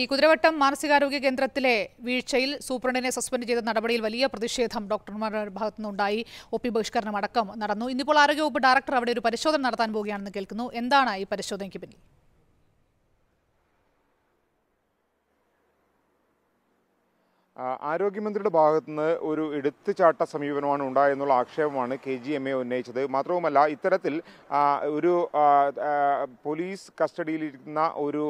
ഈ കുതിരവട്ടം മാനസികാരോഗ്യ കേന്ദ്രത്തിലെ വീഴ്ചയിൽ സൂപ്രണ്ടിനെ സസ്പെൻഡ് ചെയ്ത നടപടിയിൽ വലിയ പ്രതിഷേധം ഡോക്ടർമാരുടെ നിന്നുണ്ടായി ഒ പി ബഹിഷ്കരണം അടക്കം നടന്നു ഇന്നിപ്പോൾ ആരോഗ്യവകുപ്പ് ഡയറക്ടർ അവിടെ ഒരു പരിശോധന നടത്താൻ പോവുകയാണെന്ന് കേൾക്കുന്നു എന്താണ് ഈ പരിശോധനയ്ക്ക് പിന്നിൽ ആരോഗ്യമന്ത്രിയുടെ ഭാഗത്തുനിന്ന് ഒരു എടുത്തുചാട്ട സമീപനമാണ് ഉണ്ടായെന്നുള്ള ആക്ഷേപമാണ് കെ ജി എം എ ഉന്നയിച്ചത് മാത്രവുമല്ല ഇത്തരത്തിൽ ഒരു പോലീസ് കസ്റ്റഡിയിലിരിക്കുന്ന ഒരു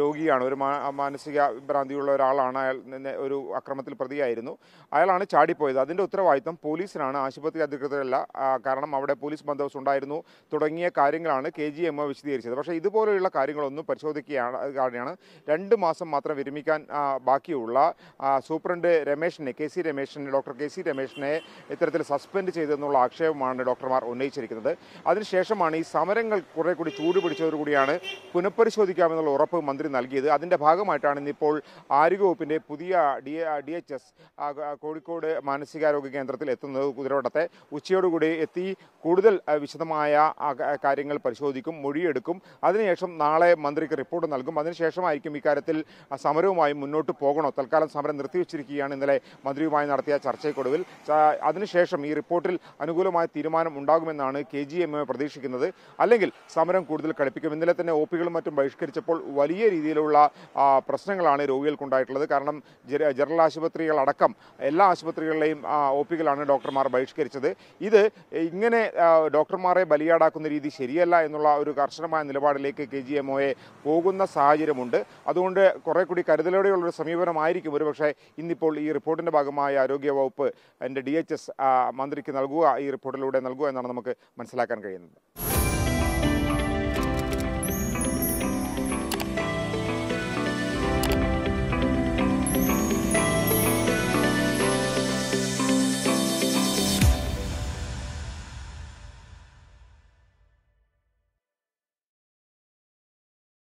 രോഗിയാണ് ഒരു മാനസിക ഭ്രാന്തിയുള്ള ഒരാളാണ് അയാൾ ഒരു അക്രമത്തിൽ പ്രതിയായിരുന്നു അയാളാണ് ചാടിപ്പോയത് അതിൻ്റെ ഉത്തരവാദിത്തം പോലീസിനാണ് ആശുപത്രി അധികൃതരല്ല കാരണം അവിടെ പോലീസ് ബന്ധവസ് ഉണ്ടായിരുന്നു തുടങ്ങിയ കാര്യങ്ങളാണ് കെ ജി എം ഒ വിശദീകരിച്ചത് പക്ഷേ ഇതുപോലെയുള്ള കാര്യങ്ങളൊന്നും പരിശോധിക്കുകയാണ് രണ്ട് മാസം മാത്രം വിരമിക്കാൻ ബാക്കിയുള്ള സൂപ്രണ്ട് രമേശിനെ കെ സി രമേശിനെ ഡോക്ടർ കെ സി രമേശിനെ ഇത്തരത്തിൽ സസ്പെൻഡ് ചെയ്തെന്നുള്ള ആക്ഷേപമാണ് ഡോക്ടർമാർ ഉന്നയിച്ചിരിക്കുന്നത് അതിനുശേഷമാണ് ഈ സമരങ്ങൾ കുറെ കൂടി ചൂടുപിടിച്ചതോടുകൂടിയാണ് പുനഃപരിശോധിക്കാമെന്നുള്ള ഉറപ്പ് മന്ത്രി നൽകിയത് അതിൻ്റെ ഭാഗമായിട്ടാണ് ഇന്നിപ്പോൾ ആരോഗ്യവകുപ്പിൻ്റെ പുതിയ D D H S Kozhikode മാനസികാരോഗ്യ കേന്ദ്രത്തിൽ എത്തുന്നത് കുതിരവട്ടത്തെ ഉച്ചയോടുകൂടി എത്തി കൂടുതൽ വിശദമായ കാര്യങ്ങൾ പരിശോധിക്കും മൊഴിയെടുക്കും അതിനുശേഷം നാളെ മന്ത്രിക്ക് റിപ്പോർട്ട് നൽകും അതിനുശേഷമായിരിക്കും ഇക്കാര്യത്തിൽ സമരവുമായി മുന്നോട്ട് പോകണോ തൽക്കാലം സമരം നിർത്തിവെച്ചിരിക്കുകയാണ് ഇന്നലെ മന്ത്രിയുമായി നടത്തിയ ചർച്ചയ്ക്കൊടുവിൽ അതിനുശേഷം ഈ റിപ്പോർട്ടിൽ അനുകൂലമായ തീരുമാനം ഉണ്ടാകുമെന്നാണ് കെ ജി എം എ പ്രതീക്ഷിക്കുന്നത് അല്ലെങ്കിൽ സമരം കൂടുതൽ കടുപ്പിക്കും ഇന്നലെ തന്നെ ഒ പികളും മറ്റും ബഹിഷ്കരിച്ചപ്പോൾ വലിയ രീതിയിലുള്ള പ്രശ്നങ്ങളാണ് രോഗികൾക്കുണ്ടായിട്ടുള്ളത് കാരണം ജനറൽ ആശുപത്രികളടക്കം എല്ലാ ആശുപത്രികളിലെയും ഒ പികളാണ് ഡോക്ടർമാർ ബഹിഷ്കരിച്ചത് ഇത് ഇങ്ങനെ ഡോക്ടർമാരെ ബലിയാടാക്കുന്ന രീതി ശരിയല്ല എന്നുള്ള ഒരു കർശനമായ നിലപാടിലേക്ക് കെ ജി എം എ പോകുന്ന സാഹചര്യമുണ്ട് അതുകൊണ്ട് കുറെ കൂടി കരുതലോടെയുള്ളൊരു സമീപനമായിരിക്കും ഒരുപക്ഷെ റിപ്പോർട്ട് ഇന്നിപ്പോൾ ഈ റിപ്പോർട്ടിൻ്റെ ഭാഗമായ ആരോഗ്യ വകുപ്പ് എൻ്റെ ഡി മന്ത്രിക്ക് നൽകുക ഈ റിപ്പോർട്ടിലൂടെ നൽകുക എന്നാണ് നമുക്ക് മനസ്സിലാക്കാൻ കഴിയുന്നത്